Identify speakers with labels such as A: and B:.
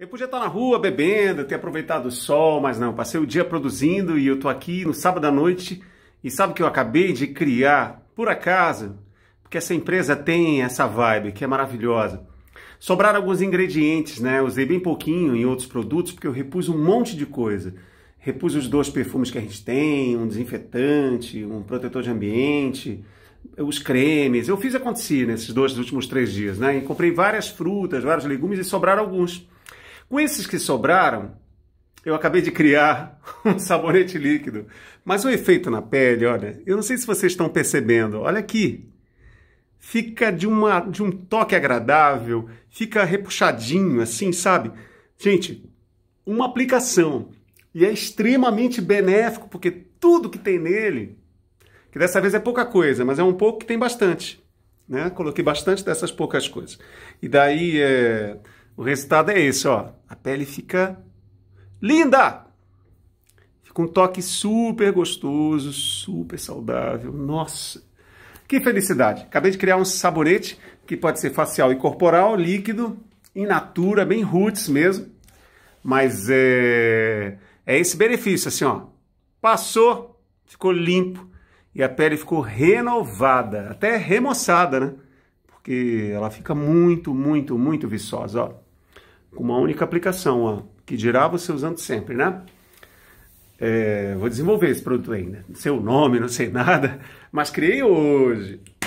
A: Eu podia estar na rua bebendo, ter aproveitado o sol, mas não, passei o dia produzindo e eu tô aqui no sábado à noite e sabe o que eu acabei de criar, por acaso, porque essa empresa tem essa vibe que é maravilhosa. Sobraram alguns ingredientes, né? Usei bem pouquinho em outros produtos porque eu repus um monte de coisa. Repus os dois perfumes que a gente tem, um desinfetante, um protetor de ambiente, os cremes. Eu fiz acontecer nesses dois últimos três dias, né? E comprei várias frutas, vários legumes e sobraram alguns. Com esses que sobraram, eu acabei de criar um sabonete líquido. Mas o efeito na pele, olha, eu não sei se vocês estão percebendo, olha aqui. Fica de, uma, de um toque agradável, fica repuxadinho, assim, sabe? Gente, uma aplicação. E é extremamente benéfico, porque tudo que tem nele, que dessa vez é pouca coisa, mas é um pouco que tem bastante. Né? Coloquei bastante dessas poucas coisas. E daí é o resultado é esse, ó. A pele fica linda! Fica um toque super gostoso, super saudável. Nossa! Que felicidade! Acabei de criar um saborete que pode ser facial e corporal, líquido, in natura, bem roots mesmo. Mas é, é esse benefício, assim, ó. Passou, ficou limpo e a pele ficou renovada, até remoçada, né? Porque ela fica muito, muito, muito viçosa, ó com uma única aplicação, ó, que dirá você usando sempre, né? É, vou desenvolver esse produto ainda, não sei o nome, não sei nada, mas criei hoje.